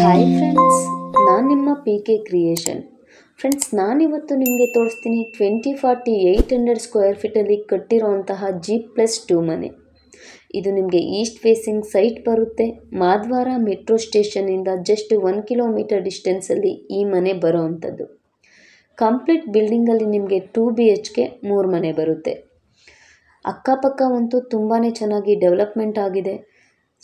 hi friends ನಾನು ನಿಮ್ಮ P K creation friends ನಾನಿವತ್ತು ನಿಮಗೆ ತೋರಿಸ್ತೀನಿ twenty forty eight hundred square ಫೀಟಲ್ಲಿ ಕಟ್ಟಿರುವಂತಹ ಜಿ ಪ್ಲಸ್ ಟೂ ಮನೆ ಇದು ನಿಮಗೆ ಈಸ್ಟ್ ಫೇಸಿಂಗ್ ಸೈಟ್ ಬರುತ್ತೆ ಮಾದ್ವಾರ ಮೆಟ್ರೋ ಸ್ಟೇಷನಿಂದ ಜಸ್ಟ್ ಒನ್ ಕಿಲೋಮೀಟರ್ ಡಿಸ್ಟೆನ್ಸಲ್ಲಿ ಈ ಮನೆ ಬರೋ ಕಂಪ್ಲೀಟ್ ಬಿಲ್ಡಿಂಗಲ್ಲಿ ನಿಮಗೆ ಟೂ ಬಿ ಎಚ್ ಕೆ ಮೂರು ಮನೆ ಬರುತ್ತೆ ಅಕ್ಕಪಕ್ಕ ಅಂತೂ ತುಂಬಾ ಚೆನ್ನಾಗಿ ಡೆವಲಪ್ಮೆಂಟ್ ಆಗಿದೆ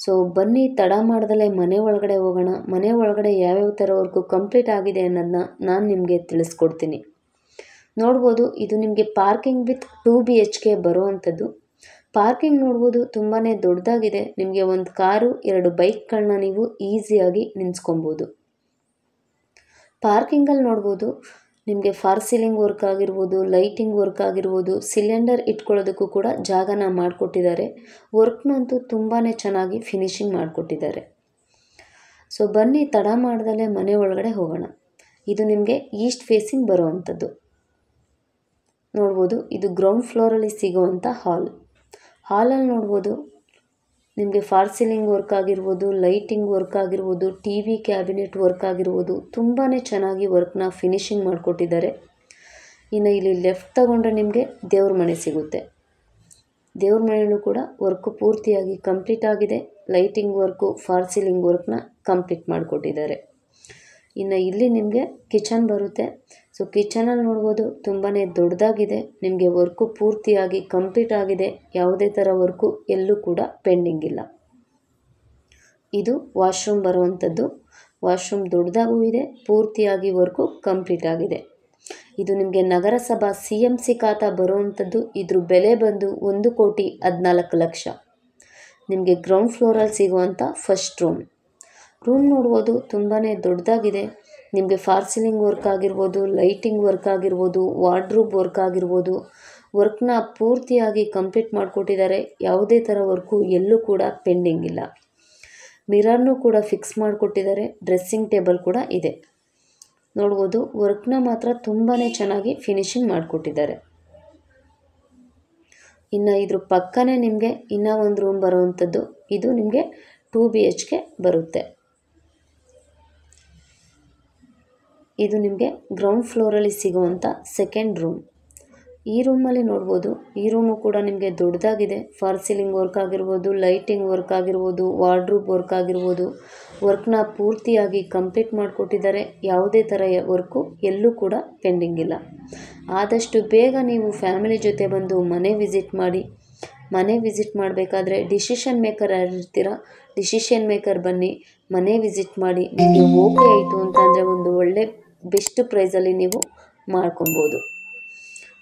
ಸೊ ಬನ್ನಿ ತಡ ಮಾಡ್ದಲೇ ಮನೆ ಒಳಗಡೆ ಹೋಗೋಣ ಮನೆ ಒಳಗಡೆ ಯಾವ್ಯಾವ ಥರವರೆಗೂ ಕಂಪ್ಲೀಟ್ ಆಗಿದೆ ಅನ್ನೋದನ್ನ ನಾನು ನಿಮಗೆ ತಿಳಿಸ್ಕೊಡ್ತೀನಿ ನೋಡ್ಬೋದು ಇದು ನಿಮಗೆ parking with two B H K ಬರುವಂಥದ್ದು ಪಾರ್ಕಿಂಗ್ ನೋಡ್ಬೋದು ತುಂಬಾ ದೊಡ್ಡದಾಗಿದೆ ನಿಮಗೆ ಒಂದು ಕಾರು ಎರಡು ಬೈಕ್ಗಳನ್ನ ನೀವು ಈಸಿಯಾಗಿ ನಿಲ್ಲಿಸ್ಕೊಬೋದು ಪಾರ್ಕಿಂಗಲ್ಲಿ ನೋಡ್ಬೋದು ನಿಮಗೆ ಫಾರ್ ಸೀಲಿಂಗ್ ವರ್ಕ್ ಆಗಿರ್ಬೋದು ಲೈಟಿಂಗ್ ವರ್ಕ್ ಆಗಿರ್ಬೋದು ಸಿಲಿಂಡರ್ ಇಟ್ಕೊಳ್ಳೋದಕ್ಕೂ ಕೂಡ ಜಾಗನ ಮಾಡಿಕೊಟ್ಟಿದ್ದಾರೆ ವರ್ಕ್ನಂತೂ ತುಂಬಾ ಚೆನ್ನಾಗಿ ಫಿನಿಶಿಂಗ್ ಮಾಡಿಕೊಟ್ಟಿದ್ದಾರೆ ಸೊ ಬನ್ನಿ ತಡ ಮಾಡ್ದಲೇ ಮನೆ ಒಳಗಡೆ ಹೋಗೋಣ ಇದು ನಿಮಗೆ ಈಸ್ಟ್ ಫೇಸಿಂಗ್ ಬರುವಂಥದ್ದು ನೋಡ್ಬೋದು ಇದು ಗ್ರೌಂಡ್ ಫ್ಲೋರಲ್ಲಿ ಸಿಗುವಂಥ ಹಾಲ್ ಹಾಲಲ್ಲಿ ನೋಡ್ಬೋದು ನಿಮಗೆ ಫಾರ್ಸಿಲಿಂಗ್ ಸೀಲಿಂಗ್ ವರ್ಕ್ ಆಗಿರ್ಬೋದು ಲೈಟಿಂಗ್ ವರ್ಕ್ ಆಗಿರ್ಬೋದು ಟಿ ವಿ ಕ್ಯಾಬಿನೆಟ್ ವರ್ಕ್ ಆಗಿರ್ಬೋದು ತುಂಬಾ ಚೆನ್ನಾಗಿ ವರ್ಕ್ನ ಫಿನಿಶಿಂಗ್ ಮಾಡಿಕೊಟ್ಟಿದ್ದಾರೆ ಇನ್ನು ಇಲ್ಲಿ ಲೆಫ್ಟ್ ತಗೊಂಡ್ರೆ ನಿಮಗೆ ದೇವ್ರ ಮನೆ ಸಿಗುತ್ತೆ ದೇವ್ರ ಮನೆಯಲ್ಲೂ ಕೂಡ ವರ್ಕು ಪೂರ್ತಿಯಾಗಿ ಕಂಪ್ಲೀಟ್ ಆಗಿದೆ ಲೈಟಿಂಗ್ ವರ್ಕು ಫಾರ್ ಸೀಲಿಂಗ್ ವರ್ಕ್ನ ಕಂಪ್ಲೀಟ್ ಮಾಡಿಕೊಟ್ಟಿದ್ದಾರೆ ಇನ್ನು ಇಲ್ಲಿ ನಿಮಗೆ ಕಿಚನ್ ಬರುತ್ತೆ ಸೊ ಕಿಚನಲ್ಲಿ ನೋಡಬಹುದು ತುಂಬಾ ದೊಡ್ಡದಾಗಿದೆ ನಿಮಗೆ ವರ್ಕು ಪೂರ್ತಿಯಾಗಿ ಕಂಪ್ಲೀಟ್ ಆಗಿದೆ ಯಾವುದೇ ಥರ ವರ್ಕು ಎಲ್ಲೂ ಕೂಡ ಪೆಂಡಿಂಗ್ ಇಲ್ಲ ಇದು ವಾಶ್ರೂಮ್ ಬರುವಂಥದ್ದು ವಾಶ್ರೂಮ್ ದೊಡ್ಡದಾಗೂ ಇದೆ ಪೂರ್ತಿಯಾಗಿ ವರ್ಕು ಕಂಪ್ಲೀಟ್ ಆಗಿದೆ ಇದು ನಿಮಗೆ ನಗರಸಭಾ ಸಿ ಎಂ ಸಿ ಖಾತಾ ಬರುವಂಥದ್ದು ಇದ್ರ ಬೆಲೆ ಬಂದು ಒಂದು ಕೋಟಿ ಹದಿನಾಲ್ಕು ಲಕ್ಷ ನಿಮಗೆ ಗ್ರೌಂಡ್ ಫ್ಲೋರಲ್ಲಿ ಸಿಗುವಂಥ ಫಸ್ಟ್ ರೂಮ್ ರೂಮ್ ನೋಡ್ಬೋದು ತುಂಬಾ ದೊಡ್ಡದಾಗಿದೆ ನಿಮಗೆ ಫಾರ್ಸಿಲಿಂಗ್ ವರ್ಕ್ ಆಗಿರ್ಬೋದು ಲೈಟಿಂಗ್ ವರ್ಕ್ ಆಗಿರ್ಬೋದು ವಾರ್ಡ್ರೂಬ್ ವರ್ಕ್ ಆಗಿರ್ಬೋದು ವರ್ಕ್ನ ಪೂರ್ತಿಯಾಗಿ ಕಂಪ್ಲೀಟ್ ಮಾಡಿಕೊಟ್ಟಿದ್ದಾರೆ ಯಾವುದೇ ಥರ ವರ್ಕು ಎಲ್ಲೂ ಕೂಡ ಪೆಂಡಿಂಗ್ ಇಲ್ಲ ಮಿರರ್ನೂ ಕೂಡ ಫಿಕ್ಸ್ ಮಾಡಿಕೊಟ್ಟಿದ್ದಾರೆ ಡ್ರೆಸ್ಸಿಂಗ್ ಟೇಬಲ್ ಕೂಡ ಇದೆ ನೋಡ್ಬೋದು ವರ್ಕ್ನ ಮಾತ್ರ ತುಂಬಾ ಚೆನ್ನಾಗಿ ಫಿನಿಶಿಂಗ್ ಮಾಡಿಕೊಟ್ಟಿದ್ದಾರೆ ಇನ್ನು ಇದ್ರ ಪಕ್ಕನೇ ನಿಮಗೆ ಇನ್ನೂ ಒಂದು ರೂಮ್ ಬರುವಂಥದ್ದು ಇದು ನಿಮಗೆ ಟೂ ಬಿ ಎಚ್ ಬರುತ್ತೆ ಇದು ನಿಮಗೆ ಗ್ರೌಂಡ್ ಫ್ಲೋರಲ್ಲಿ ಸಿಗುವಂಥ ಸೆಕೆಂಡ್ ರೂಮ್ ಈ ರೂಮಲ್ಲಿ ನೋಡ್ಬೋದು ಈ ರೂಮು ಕೂಡ ನಿಮಗೆ ದೊಡ್ಡದಾಗಿದೆ ಫಾರ್ ಸೀಲಿಂಗ್ ವರ್ಕ್ ಆಗಿರ್ಬೋದು ಲೈಟಿಂಗ್ ವರ್ಕ್ ಆಗಿರ್ಬೋದು ವಾರ್ಡ್ರೂಬ್ ವರ್ಕ್ ಆಗಿರ್ಬೋದು ವರ್ಕ್ನ ಪೂರ್ತಿಯಾಗಿ ಕಂಪ್ಲೀಟ್ ಮಾಡಿಕೊಟ್ಟಿದ್ದಾರೆ ಯಾವುದೇ ಥರ ವರ್ಕು ಎಲ್ಲೂ ಕೂಡ ಪೆಂಡಿಂಗ್ ಇಲ್ಲ ಆದಷ್ಟು ಬೇಗ ನೀವು ಫ್ಯಾಮಿಲಿ ಜೊತೆ ಬಂದು ಮನೆ ವಿಸಿಟ್ ಮಾಡಿ ಮನೆ ವಿಸಿಟ್ ಮಾಡಬೇಕಾದ್ರೆ ಡಿಸಿಷನ್ ಮೇಕರ್ ಯಾರಿರ್ತೀರ ಡಿಸಿಷನ್ ಮೇಕರ್ ಬನ್ನಿ ಮನೆ ವಿಸಿಟ್ ಮಾಡಿ ನಿಮಗೆ ಓಕೆ ಆಯಿತು ಅಂತಂದರೆ ಒಂದು ಒಳ್ಳೆ ಬೆಸ್ಟ್ ಪ್ರೈಸಲ್ಲಿ ನೀವು ಮಾಡ್ಕೊಬೋದು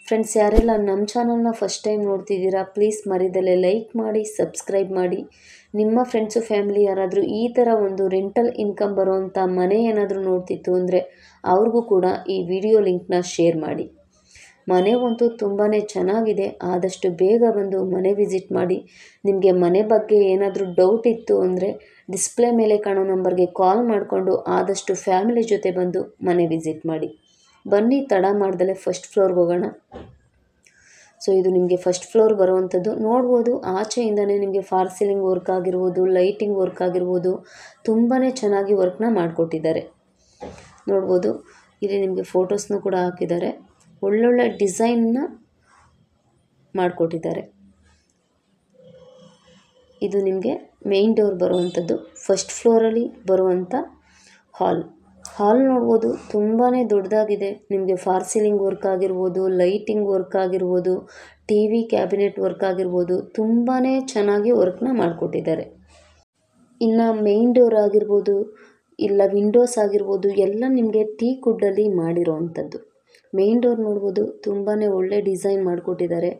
ಫ್ರೆಂಡ್ಸ್ ಯಾರೆಲ್ಲ ನಮ್ಮ ಚಾನಲ್ನ ಫಸ್ಟ್ ಟೈಮ್ ನೋಡ್ತಿದ್ದೀರಾ ಪ್ಲೀಸ್ ಮರಿದಲ್ಲೇ ಲೈಕ್ ಮಾಡಿ ಸಬ್ಸ್ಕ್ರೈಬ್ ಮಾಡಿ ನಿಮ್ಮ ಫ್ರೆಂಡ್ಸು ಫ್ಯಾಮಿಲಿ ಯಾರಾದರೂ ಈ ಥರ ಒಂದು ರೆಂಟಲ್ ಇನ್ಕಮ್ ಬರುವಂಥ ಮನೆ ಏನಾದರೂ ನೋಡ್ತಿತ್ತು ಅಂದರೆ ಅವ್ರಿಗೂ ಕೂಡ ಈ ವಿಡಿಯೋ ಲಿಂಕ್ನ ಶೇರ್ ಮಾಡಿ ಮನೆ ಅಂತೂ ತುಂಬಾ ಚೆನ್ನಾಗಿದೆ ಆದಷ್ಟು ಬೇಗ ಬಂದು ಮನೆ ವಿಸಿಟ್ ಮಾಡಿ ನಿಮಗೆ ಮನೆ ಬಗ್ಗೆ ಏನಾದರೂ ಡೌಟ್ ಇತ್ತು ಅಂದರೆ ಡಿಸ್ಪ್ಲೇ ಮೇಲೆ ಕಾಣೋ ನಂಬರ್ಗೆ ಕಾಲ್ ಮಾಡಿಕೊಂಡು ಆದಷ್ಟು ಫ್ಯಾಮಿಲಿ ಜೊತೆ ಬಂದು ಮನೆ ವಿಸಿಟ್ ಮಾಡಿ ಬನ್ನಿ ತಡ ಮಾಡ್ದಲೇ ಫಸ್ಟ್ ಫ್ಲೋರ್ಗೆ ಹೋಗೋಣ ಸೊ ಇದು ನಿಮಗೆ ಫಸ್ಟ್ ಫ್ಲೋರ್ ಬರುವಂಥದ್ದು ನೋಡ್ಬೋದು ಆಚೆಯಿಂದನೇ ನಿಮಗೆ ಫಾರ್ ಸೀಲಿಂಗ್ ವರ್ಕ್ ಆಗಿರ್ಬೋದು ಲೈಟಿಂಗ್ ವರ್ಕ್ ಆಗಿರ್ಬೋದು ತುಂಬಾ ಚೆನ್ನಾಗಿ ವರ್ಕ್ನ ಮಾಡಿಕೊಟ್ಟಿದ್ದಾರೆ ನೋಡ್ಬೋದು ಇಲ್ಲಿ ನಿಮಗೆ ಫೋಟೋಸ್ನೂ ಕೂಡ ಹಾಕಿದ್ದಾರೆ ಒಳ್ಳೊಳ್ಳೆ ಡಿಸೈನ್ನ ಮಾಡಿಕೊಟ್ಟಿದ್ದಾರೆ ಇದು ನಿಮಗೆ ಮೇಯ್ನ್ ಡೋರ್ ಬರುವಂಥದ್ದು ಫಸ್ಟ್ ಫ್ಲೋರಲ್ಲಿ ಬರುವಂಥ ಹಾಲ್ ಹಾಲ್ ನೋಡ್ಬೋದು ತುಂಬಾ ದೊಡ್ಡದಾಗಿದೆ ನಿಮಗೆ ಫಾರ್ ಸೀಲಿಂಗ್ ವರ್ಕ್ ಆಗಿರ್ಬೋದು ಲೈಟಿಂಗ್ ವರ್ಕ್ ಆಗಿರ್ಬೋದು ಟಿ ವಿ ಕ್ಯಾಬಿನೆಟ್ ವರ್ಕ್ ಆಗಿರ್ಬೋದು ತುಂಬಾ ಚೆನ್ನಾಗಿ ವರ್ಕ್ನ ಮಾಡಿಕೊಟ್ಟಿದ್ದಾರೆ ಇನ್ನು ಮೇಯ್ನ್ ಡೋರ್ ಆಗಿರ್ಬೋದು ಇಲ್ಲ ವಿಂಡೋಸ್ ಆಗಿರ್ಬೋದು ಎಲ್ಲ ನಿಮಗೆ ಟೀ ಕುಡ್ಡಲ್ಲಿ ಮಾಡಿರೋ ಮೇನ್ ಡೋರ್ ನೋಡ್ಬೋದು ತುಂಬಾ ಒಳ್ಳೆ ಡಿಸೈನ್ ಮಾಡಿಕೊಟ್ಟಿದ್ದಾರೆ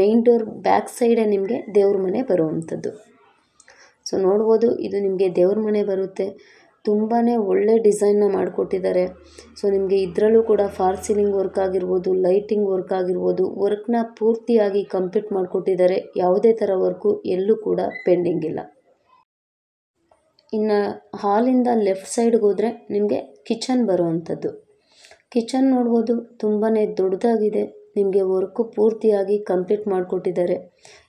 ಮೇನ್ ಡೋರ್ ಬ್ಯಾಕ್ ಸೈಡೇ ನಿಮಗೆ ದೇವ್ರ ಮನೆ ಬರುವಂಥದ್ದು ಸೊ ನೋಡ್ಬೋದು ಇದು ನಿಮಗೆ ದೇವ್ರ ಮನೆ ಬರುತ್ತೆ ತುಂಬಾ ಒಳ್ಳೆ ಡಿಸೈನ್ನ ಮಾಡಿಕೊಟ್ಟಿದ್ದಾರೆ ಸೊ ನಿಮಗೆ ಇದರಲ್ಲೂ ಕೂಡ ಫಾರ್ ಸೀಲಿಂಗ್ ವರ್ಕ್ ಆಗಿರ್ಬೋದು ಲೈಟಿಂಗ್ ವರ್ಕ್ ಆಗಿರ್ಬೋದು ವರ್ಕ್ನ ಪೂರ್ತಿಯಾಗಿ ಕಂಪ್ಲೀಟ್ ಮಾಡಿಕೊಟ್ಟಿದ್ದಾರೆ ಯಾವುದೇ ಥರ ವರ್ಕು ಎಲ್ಲೂ ಕೂಡ ಪೆಂಡಿಂಗ್ ಇಲ್ಲ ಇನ್ನು ಹಾಲಿಂದ ಲೆಫ್ಟ್ ಸೈಡ್ಗೆ ಹೋದರೆ ನಿಮಗೆ ಕಿಚನ್ ಬರುವಂಥದ್ದು ಕಿಚನ್ ನೋಡ್ಬೋದು ತುಂಬಾ ದೊಡ್ಡದಾಗಿದೆ ನಿಮಗೆ ವರ್ಕು ಪೂರ್ತಿಯಾಗಿ ಕಂಪ್ಲೀಟ್ ಮಾಡಿಕೊಟ್ಟಿದ್ದಾರೆ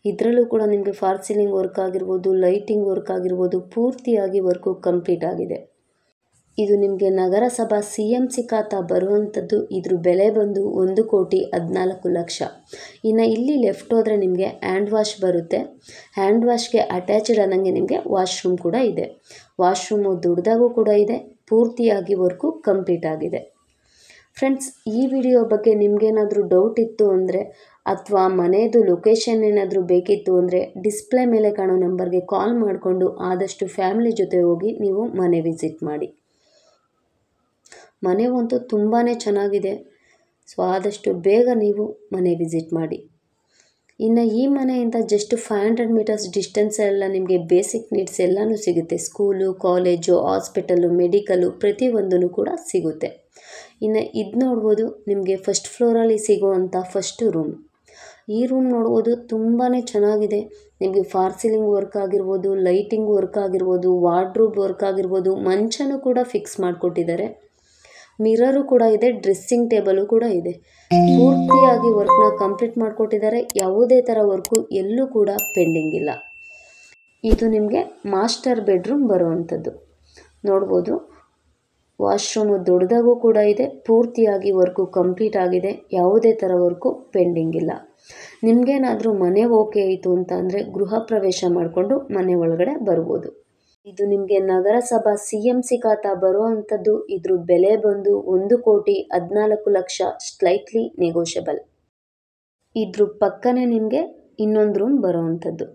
ಇದರಲ್ಲೂ ಕೂಡ ನಿಮಗೆ ಫಾರ್ ಸೀಲಿಂಗ್ ವರ್ಕ್ ಆಗಿರ್ಬೋದು ಲೈಟಿಂಗ್ ವರ್ಕ್ ಆಗಿರ್ಬೋದು ಪೂರ್ತಿಯಾಗಿ ವರ್ಕು ಕಂಪ್ಲೀಟ್ ಆಗಿದೆ ಇದು ನಿಮಗೆ ನಗರಸಭಾ ಸಿ ಎಂ ಸಿ ಖಾತ ಬರುವಂಥದ್ದು ಇದ್ರ ಬೆಲೆ ಬಂದು ಒಂದು ಕೋಟಿ ಹದಿನಾಲ್ಕು ಲಕ್ಷ ಇನ್ನು ಇಲ್ಲಿ ಲೆಫ್ಟ್ ಹೋದರೆ ನಿಮಗೆ ಹ್ಯಾಂಡ್ ವಾಶ್ ಬರುತ್ತೆ ಹ್ಯಾಂಡ್ ವಾಶ್ಗೆ ಅಟ್ಯಾಚ್ಡ್ ಅನ್ನಂಗೆ ನಿಮಗೆ ವಾಶ್ರೂಮ್ ಕೂಡ ಇದೆ ವಾಶ್ರೂಮು ದೊಡ್ಡದಾಗೂ ಕೂಡ ಇದೆ ಪೂರ್ತಿಯಾಗಿ ವರ್ಕು ಕಂಪ್ಲೀಟ್ ಆಗಿದೆ ಫ್ರೆಂಡ್ಸ್ ಈ ವಿಡಿಯೋ ಬಗ್ಗೆ ನಿಮಗೇನಾದರೂ ಡೌಟ್ ಇತ್ತು ಅಂದರೆ ಅಥವಾ ಮನೆಯದು ಲೊಕೇಶನ್ ಏನಾದರೂ ಬೇಕಿತ್ತು ಅಂದರೆ ಡಿಸ್ಪ್ಲೇ ಮೇಲೆ ಕಾಣೋ ನಂಬರ್ಗೆ ಕಾಲ್ ಮಾಡಿಕೊಂಡು ಆದಷ್ಟು ಫ್ಯಾಮಿಲಿ ಜೊತೆ ಹೋಗಿ ನೀವು ಮನೆ ವಿಸಿಟ್ ಮಾಡಿ ಮನೆ ಅಂತೂ ತುಂಬಾ ಚೆನ್ನಾಗಿದೆ ಸೊ ಆದಷ್ಟು ಬೇಗ ನೀವು ಮನೆ ವಿಸಿಟ್ ಮಾಡಿ ಇನ್ನು ಈ ಮನೆಯಿಂದ just five hundred metres distance ಎಲ್ಲ ನಿಮಗೆ ಬೇಸಿಕ್ ನೀಡ್ಸ್ ಎಲ್ಲನೂ ಸಿಗುತ್ತೆ ಸ್ಕೂಲು ಕಾಲೇಜು ಹಾಸ್ಪಿಟಲು ಮೆಡಿಕಲು ಪ್ರತಿಯೊಂದೂ ಕೂಡ ಸಿಗುತ್ತೆ ಇನ್ನು ಇದು ನೋಡ್ಬೋದು ನಿಮಗೆ ಫಸ್ಟ್ ಫ್ಲೋರಲ್ಲಿ ಸಿಗುವಂಥ ಫಸ್ಟ್ ರೂಮ್ ಈ ರೂಮ್ ನೋಡ್ಬೋದು ತುಂಬಾ ಚೆನ್ನಾಗಿದೆ ನಿಮಗೆ ಫಾರ್ ಸೀಲಿಂಗ್ ವರ್ಕ್ ಆಗಿರ್ಬೋದು ಲೈಟಿಂಗ್ ವರ್ಕ್ ಆಗಿರ್ಬೋದು ವಾರ್ಡ್ರೂಬ್ ವರ್ಕ್ ಆಗಿರ್ಬೋದು ಮಂಚನೂ ಕೂಡ ಫಿಕ್ಸ್ ಮಾಡಿಕೊಟ್ಟಿದ್ದಾರೆ ಮಿರರು ಕೂಡ ಇದೆ ಡ್ರೆಸ್ಸಿಂಗ್ ಟೇಬಲು ಕೂಡ ಇದೆ ಪೂರ್ತಿಯಾಗಿ ವರ್ಕ್ನ ಕಂಪ್ಲೀಟ್ ಮಾಡಿಕೊಟ್ಟಿದ್ದಾರೆ ಯಾವುದೇ ಥರ ವರ್ಕು ಎಲ್ಲೂ ಕೂಡ ಪೆಂಡಿಂಗ್ ಇಲ್ಲ ಇದು ನಿಮಗೆ ಮಾಸ್ಟರ್ ಬೆಡ್ರೂಮ್ ಬರುವಂಥದ್ದು ನೋಡ್ಬೋದು ವಾಶ್ರೂಮು ದೊಡ್ಡದಾಗೂ ಕೂಡ ಇದೆ ಪೂರ್ತಿಯಾಗಿ ವರ್ಕು ಕಂಪ್ಲೀಟ್ ಆಗಿದೆ ಯಾವುದೇ ಥರ ವರ್ಕು ಪೆಂಡಿಂಗ್ ಇಲ್ಲ ನಿಮಗೇನಾದರೂ ಮನೆ ಓಕೆ ಆಯಿತು ಅಂತ ಅಂದರೆ ಗೃಹ ಪ್ರವೇಶ ಮಾಡಿಕೊಂಡು ಮನೆ ಒಳಗಡೆ ಬರ್ಬೋದು ಇದು ನಿಮಗೆ ನಗರಸಭಾ ಸಿ ಎಂ ಸಿ ಖಾತಾ ಬರುವಂಥದ್ದು ಇದ್ರ ಬೆಲೆ ಬಂದು ಒಂದು ಕೋಟಿ ಹದಿನಾಲ್ಕು ಲಕ್ಷ ಸ್ಲೈಟ್ಲಿ ನೆಗೋಷಿಯಬಲ್ ಇದ್ರ ಪಕ್ಕನೆ ನಿಮಗೆ ಇನ್ನೊಂದು ರೂಮ್ ಬರೋವಂಥದ್ದು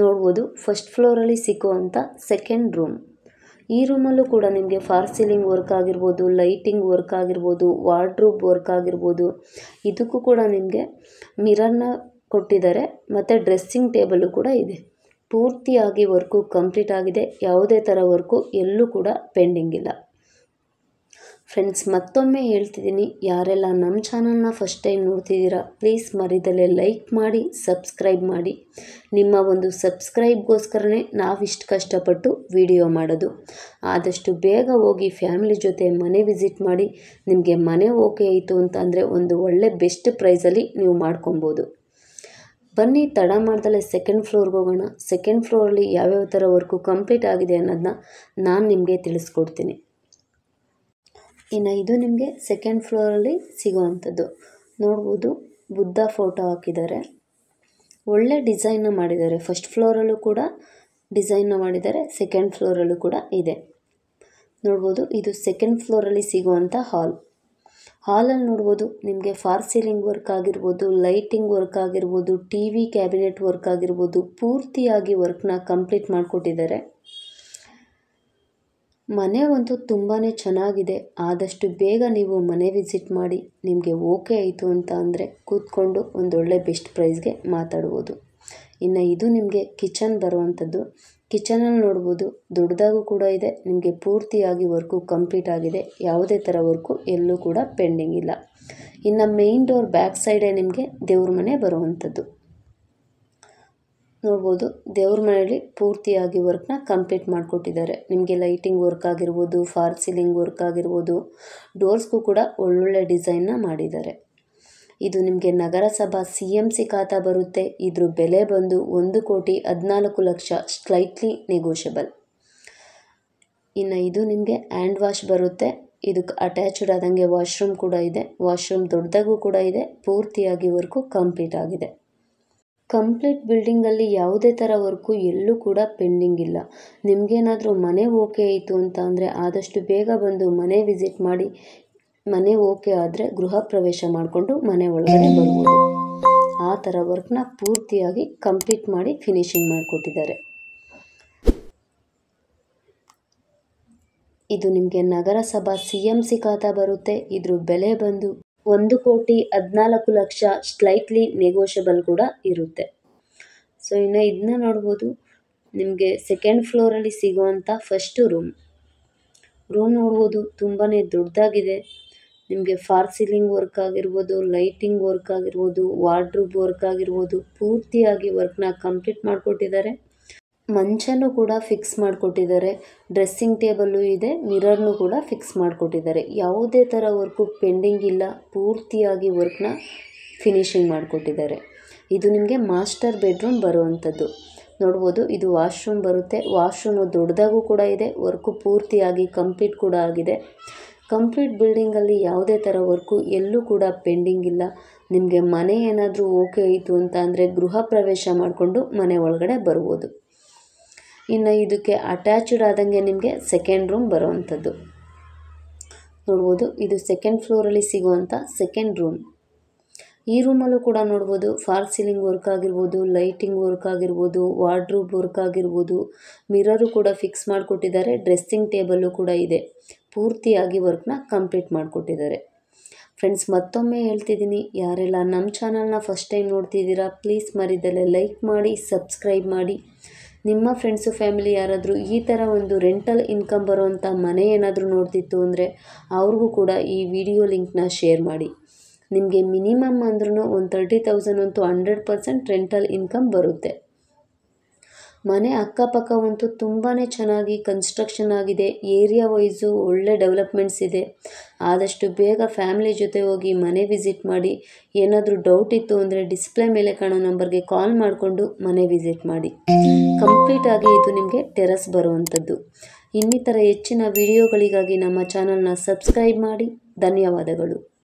ನೋಡ್ಬೋದು ಫಸ್ಟ್ ಫ್ಲೋರಲ್ಲಿ ಸಿಕ್ಕುವಂಥ ಸೆಕೆಂಡ್ ರೂಮ್ ಈ ರೂಮಲ್ಲೂ ಕೂಡ ನಿಮಗೆ ಫಾರ್ ಸೀಲಿಂಗ್ ವರ್ಕ್ ಆಗಿರ್ಬೋದು ಲೈಟಿಂಗ್ ವರ್ಕ್ ಆಗಿರ್ಬೋದು ವಾರ್ಡ್ರೂಬ್ ವರ್ಕ್ ಆಗಿರ್ಬೋದು ಇದಕ್ಕೂ ಕೂಡ ನಿಮಗೆ ಮಿರರ್ನ ಕೊಟ್ಟಿದ್ದಾರೆ ಮತ್ತು ಡ್ರೆಸ್ಸಿಂಗ್ ಟೇಬಲ್ಲು ಕೂಡ ಇದೆ ಪೂರ್ತಿಯಾಗಿ ವರ್ಕು ಕಂಪ್ಲೀಟ್ ಆಗಿದೆ ಯಾವುದೇ ಥರ ವರ್ಕು ಎಲ್ಲೂ ಕೂಡ ಪೆಂಡಿಂಗ್ ಇಲ್ಲ ಫ್ರೆಂಡ್ಸ್ ಮತ್ತೊಮ್ಮೆ ಹೇಳ್ತಿದ್ದೀನಿ ಯಾರೆಲ್ಲ ನಮ್ಮ ಚಾನಲ್ನ ಫಸ್ಟ್ ಟೈಮ್ ನೋಡ್ತಿದ್ದೀರಾ ಪ್ಲೀಸ್ ಮರಿದಲ್ಲೇ ಲೈಕ್ ಮಾಡಿ ಸಬ್ಸ್ಕ್ರೈಬ್ ಮಾಡಿ ನಿಮ್ಮ ಒಂದು ಸಬ್ಸ್ಕ್ರೈಬ್ಗೋಸ್ಕರನೇ ನಾವಿಷ್ಟು ಕಷ್ಟಪಟ್ಟು ವಿಡಿಯೋ ಮಾಡೋದು ಆದಷ್ಟು ಬೇಗ ಹೋಗಿ ಫ್ಯಾಮಿಲಿ ಜೊತೆ ಮನೆ ವಿಸಿಟ್ ಮಾಡಿ ನಿಮಗೆ ಮನೆ ಓಕೆ ಆಯಿತು ಅಂತಂದರೆ ಒಂದು ಒಳ್ಳೆ ಬೆಸ್ಟ್ ಪ್ರೈಸಲ್ಲಿ ನೀವು ಮಾಡ್ಕೊಬೋದು ಬನ್ನಿ ತಡ ಮಾಡ್ದಲೇ ಸೆಕೆಂಡ್ ಫ್ಲೋರ್ಗೆ ಹೋಗೋಣ ಸೆಕೆಂಡ್ ಫ್ಲೋರಲ್ಲಿ ಯಾವ್ಯಾವ ಥರ ವರ್ಕು ಕಂಪ್ಲೀಟ್ ಆಗಿದೆ ಅನ್ನೋದನ್ನ ನಾನು ನಿಮಗೆ ತಿಳಿಸ್ಕೊಡ್ತೀನಿ ಇನ್ನು ಇದು ನಿಮಗೆ ಸೆಕೆಂಡ್ ಫ್ಲೋರಲ್ಲಿ ಸಿಗುವಂಥದ್ದು ನೋಡ್ಬೋದು ಬುದ್ಧ ಫೋಟೋ ಹಾಕಿದ್ದಾರೆ ಒಳ್ಳೆ ಡಿಸೈನ್ನ ಮಾಡಿದ್ದಾರೆ ಫಸ್ಟ್ ಫ್ಲೋರಲ್ಲೂ ಕೂಡ ಡಿಸೈನ್ನ ಮಾಡಿದ್ದಾರೆ ಸೆಕೆಂಡ್ ಫ್ಲೋರಲ್ಲೂ ಕೂಡ ಇದೆ ನೋಡ್ಬೋದು ಇದು ಸೆಕೆಂಡ್ ಫ್ಲೋರಲ್ಲಿ ಸಿಗುವಂಥ ಹಾಲ್ ಹಾಲಲ್ಲಿ ನೋಡ್ಬೋದು ನಿಮಗೆ ಫಾರ್ ಸೀಲಿಂಗ್ ವರ್ಕ್ ಆಗಿರ್ಬೋದು ಲೈಟಿಂಗ್ ವರ್ಕ್ ಆಗಿರ್ಬೋದು ಟಿ ವಿ ಕ್ಯಾಬಿನೆಟ್ ವರ್ಕ್ ಆಗಿರ್ಬೋದು ಪೂರ್ತಿಯಾಗಿ ವರ್ಕ್ನ ಕಂಪ್ಲೀಟ್ ಮಾಡಿಕೊಟ್ಟಿದ್ದಾರೆ ಮನೆ ಒಂದು ತುಂಬಾ ಚೆನ್ನಾಗಿದೆ ಆದಷ್ಟು ಬೇಗ ನೀವು ಮನೆ ವಿಸಿಟ್ ಮಾಡಿ ನಿಮಗೆ ಓಕೆ ಆಯಿತು ಅಂತ ಅಂದರೆ ಕೂತ್ಕೊಂಡು ಒಂದೊಳ್ಳೆ ಬೆಸ್ಟ್ ಪ್ರೈಸ್ಗೆ ಮಾತಾಡ್ಬೋದು ಇನ್ನು ಇದು ನಿಮಗೆ ಕಿಚನ್ ಬರುವಂಥದ್ದು ಕಿಚನಲ್ಲಿ ನೋಡ್ಬೋದು ದೊಡ್ಡದಾಗೂ ಕೂಡ ಇದೆ ನಿಮಗೆ ಪೂರ್ತಿಯಾಗಿ ವರ್ಕು ಕಂಪ್ಲೀಟ್ ಆಗಿದೆ ಯಾವುದೇ ಥರ ವರ್ಕು ಎಲ್ಲೂ ಕೂಡ ಪೆಂಡಿಂಗ್ ಇಲ್ಲ ಇನ್ನು ಮೇಯ್ನ್ ಡೋರ್ ಬ್ಯಾಕ್ ಸೈಡೇ ನಿಮಗೆ ದೇವ್ರ ಮನೆ ಬರುವಂಥದ್ದು ನೋಡ್ಬೋದು ದೇವ್ರ ಮನೆಯಲ್ಲಿ ಪೂರ್ತಿಯಾಗಿ ವರ್ಕ್ನ ಕಂಪ್ಲೀಟ್ ಮಾಡಿಕೊಟ್ಟಿದ್ದಾರೆ ನಿಮಗೆ ಲೈಟಿಂಗ್ ವರ್ಕ್ ಆಗಿರ್ಬೋದು ಫಾರ್ ಸೀಲಿಂಗ್ ವರ್ಕ್ ಆಗಿರ್ಬೋದು ಡೋರ್ಸ್ಗೂ ಕೂಡ ಒಳ್ಳೊಳ್ಳೆ ಡಿಸೈನ್ನ ಮಾಡಿದ್ದಾರೆ ಇದು ನಿಮಗೆ ನಗರಸಭಾ ಸಿ ಎಮ್ ಸಿ ಖಾತಾ ಬರುತ್ತೆ ಇದ್ರ ಬೆಲೆ ಬಂದು ಒಂದು ಕೋಟಿ ಹದಿನಾಲ್ಕು ಲಕ್ಷ ಸ್ಲೈಟ್ಲಿ ನೆಗೋಷಿಯಬಲ್ ಇನ್ನು ಇದು ನಿಮಗೆ ಹ್ಯಾಂಡ್ ವಾಶ್ ಬರುತ್ತೆ ಇದಕ್ಕೆ ಅಟ್ಯಾಚ್ಡ್ ಆದಂಗೆ ವಾಶ್ರೂಮ್ ಕೂಡ ಇದೆ ವಾಶ್ರೂಮ್ ದೊಡ್ಡದಾಗೂ ಕೂಡ ಇದೆ ಪೂರ್ತಿಯಾಗಿ ವರ್ಕು ಕಂಪ್ಲೀಟ್ ಆಗಿದೆ ಕಂಪ್ಲೀಟ್ ಬಿಲ್ಡಿಂಗಲ್ಲಿ ಯಾವುದೇ ಥರ ವರ್ಕು ಎಲ್ಲೂ ಕೂಡ ಪೆಂಡಿಂಗ್ ಇಲ್ಲ ನಿಮಗೇನಾದರೂ ಮನೆ ಓಕೆ ಆಯಿತು ಅಂತ ಅಂದರೆ ಆದಷ್ಟು ಬೇಗ ಬಂದು ಮನೆ ವಿಸಿಟ್ ಮಾಡಿ ಮನೆ ಓಕೆ ಆದರೆ ಗೃಹ ಪ್ರವೇಶ ಮಾಡಿಕೊಂಡು ಮನೆ ಒಳಗಡೆ ಬರ್ಬೋದು ಆ ಥರ ವರ್ಕ್ನ ಪೂರ್ತಿಯಾಗಿ ಕಂಪ್ಲೀಟ್ ಮಾಡಿ ಫಿನಿಶಿಂಗ್ ಮಾಡಿಕೊಟ್ಟಿದ್ದಾರೆ ಇದು ನಿಮಗೆ ನಗರಸಭಾ ಸಿ ಎಂ ಸಿ ಖಾತಾ ಬರುತ್ತೆ ಇದ್ರ ಬೆಲೆ ಬಂದು ಒಂದು ಕೋಟಿ ಹದಿನಾಲ್ಕು ಲಕ್ಷ ಸ್ಲೈಟ್ಲಿ ನೆಗೋಷಿಯಬಲ್ ಕೂಡ ಇರುತ್ತೆ ಸೊ ಇನ್ನು ಇದನ್ನ ನೋಡ್ಬೋದು ನಿಮಗೆ ಸೆಕೆಂಡ್ ಫ್ಲೋರಲ್ಲಿ ಸಿಗುವಂಥ ಫಸ್ಟು ರೂಮ್ ರೂಮ್ ನೋಡ್ಬೋದು ತುಂಬಾ ದೊಡ್ಡದಾಗಿದೆ ನಿಮಗೆ ಫಾರ್ ಸೀಲಿಂಗ್ ವರ್ಕ್ ಆಗಿರ್ಬೋದು ಲೈಟಿಂಗ್ ವರ್ಕ್ ಆಗಿರ್ಬೋದು ವಾರ್ಡ್ರೂಬ್ ವರ್ಕ್ ಆಗಿರ್ಬೋದು ಪೂರ್ತಿಯಾಗಿ ವರ್ಕ್ನ ಕಂಪ್ಲೀಟ್ ಮಾಡಿಕೊಟ್ಟಿದ್ದಾರೆ ಮಂಚನೂ ಕೂಡ ಫಿಕ್ಸ್ ಮಾಡಿಕೊಟ್ಟಿದ್ದಾರೆ ಡ್ರೆಸ್ಸಿಂಗ್ ಟೇಬಲ್ಲು ಇದೆ ಮಿರರ್ನು ಕೂಡ ಫಿಕ್ಸ್ ಮಾಡಿಕೊಟ್ಟಿದ್ದಾರೆ ಯಾವುದೇ ಥರ ವರ್ಕು ಪೆಂಡಿಂಗ್ ಇಲ್ಲ ಪೂರ್ತಿಯಾಗಿ ವರ್ಕ್ನ ಫಿನಿಶಿಂಗ್ ಮಾಡಿಕೊಟ್ಟಿದ್ದಾರೆ ಇದು ನಿಮಗೆ ಮಾಸ್ಟರ್ ಬೆಡ್ರೂಮ್ ಬರುವಂಥದ್ದು ನೋಡ್ಬೋದು ಇದು ವಾಶ್ರೂಮ್ ಬರುತ್ತೆ ವಾಶ್ರೂಮು ದೊಡ್ಡದಾಗೂ ಕೂಡ ಇದೆ ವರ್ಕು ಪೂರ್ತಿಯಾಗಿ ಕಂಪ್ಲೀಟ್ ಕೂಡ ಆಗಿದೆ ಕಂಪ್ಲೀಟ್ ಬಿಲ್ಡಿಂಗಲ್ಲಿ ಯಾವುದೇ ಥರ ವರ್ಕು ಎಲ್ಲೂ ಕೂಡ ಪೆಂಡಿಂಗ್ ಇಲ್ಲ ನಿಮಗೆ ಮನೆ ಏನಾದರೂ ಓಕೆ ಆಯಿತು ಅಂತ ಅಂದರೆ ಗೃಹ ಪ್ರವೇಶ ಮಾಡಿಕೊಂಡು ಮನೆ ಒಳಗಡೆ ಬರ್ಬೋದು ಇನ್ನು ಇದಕ್ಕೆ ಅಟ್ಯಾಚ್ಡ್ ಆದಂಗೆ ನಿಮಗೆ ಸೆಕೆಂಡ್ ರೂಮ್ ಬರುವಂಥದ್ದು ನೋಡ್ಬೋದು ಇದು ಸೆಕೆಂಡ್ ಫ್ಲೋರಲ್ಲಿ ಸಿಗುವಂಥ ಸೆಕೆಂಡ್ ರೂಮ್ ಈ ರೂಮಲ್ಲೂ ಕೂಡ ನೋಡ್ಬೋದು ಫಾಲ್ ಸೀಲಿಂಗ್ ವರ್ಕ್ ಆಗಿರ್ಬೋದು ಲೈಟಿಂಗ್ ವರ್ಕ್ ಆಗಿರ್ಬೋದು ವಾರ್ಡ್ರೂಬ್ ವರ್ಕ್ ಆಗಿರ್ಬೋದು ಮಿರರು ಕೂಡ ಫಿಕ್ಸ್ ಮಾಡಿಕೊಟ್ಟಿದ್ದಾರೆ ಡ್ರೆಸ್ಸಿಂಗ್ ಟೇಬಲ್ಲು ಕೂಡ ಇದೆ ಪೂರ್ತಿಯಾಗಿ ವರ್ಕ್ನ ಕಂಪ್ಲೀಟ್ ಮಾಡಿಕೊಟ್ಟಿದ್ದಾರೆ ಫ್ರೆಂಡ್ಸ್ ಮತ್ತೊಮ್ಮೆ ಹೇಳ್ತಿದ್ದೀನಿ ಯಾರೆಲ್ಲ ನಮ್ಮ ಚಾನಲ್ನ ಫಸ್ಟ್ ಟೈಮ್ ನೋಡ್ತಿದ್ದೀರಾ ಪ್ಲೀಸ್ ಮರಿದಲ್ಲೇ ಲೈಕ್ ಮಾಡಿ ಸಬ್ಸ್ಕ್ರೈಬ್ ಮಾಡಿ ನಿಮ್ಮ ಫ್ರೆಂಡ್ಸು ಫ್ಯಾಮಿಲಿ ಯಾರಾದರೂ ಈ ಥರ ಒಂದು ರೆಂಟಲ್ ಇನ್ಕಮ್ ಬರುವಂಥ ಮನೆ ಏನಾದರೂ ನೋಡ್ತಿತ್ತು ಅಂದರೆ ಅವ್ರಿಗೂ ಕೂಡ ಈ ವಿಡಿಯೋ ಲಿಂಕ್ನ ಶೇರ್ ಮಾಡಿ ನಿಮಗೆ ಮಿನಿಮಮ್ ಅಂದ್ರೂ ಒಂದು ತರ್ಟಿ ತೌಸಂಡ್ ಅಂತೂ ಹಂಡ್ರೆಡ್ ಪರ್ಸೆಂಟ್ ರೆಂಟಲ್ ಇನ್ಕಮ್ ಬರುತ್ತೆ ಮನೆ ಅಕ್ಕಪಕ್ಕವಂತೂ ತುಂಬಾ ಚೆನ್ನಾಗಿ ಕನ್ಸ್ಟ್ರಕ್ಷನ್ ಆಗಿದೆ ಏರಿಯಾ ವೈಸು ಒಳ್ಳೆ ಡೆವಲಪ್ಮೆಂಟ್ಸ್ ಇದೆ ಆದಷ್ಟು ಬೇಗ ಫ್ಯಾಮಿಲಿ ಜೊತೆ ಹೋಗಿ ಮನೆ ವಿಸಿಟ್ ಮಾಡಿ ಏನಾದರೂ ಡೌಟ್ ಇತ್ತು ಅಂದರೆ ಡಿಸ್ಪ್ಲೇ ಮೇಲೆ ಕಾಣೋ ನಂಬರ್ಗೆ ಕಾಲ್ ಮಾಡಿಕೊಂಡು ಮನೆ ವಿಸಿಟ್ ಮಾಡಿ ಕಂಪ್ಲೀಟಾಗಿ ಇದು ನಿಮಗೆ ಟೆರಸ್ ಬರುವಂಥದ್ದು ಇನ್ನಿತರ ಹೆಚ್ಚಿನ ವಿಡಿಯೋಗಳಿಗಾಗಿ ನಮ್ಮ ಚಾನಲ್ನ ಸಬ್ಸ್ಕ್ರೈಬ್ ಮಾಡಿ ಧನ್ಯವಾದಗಳು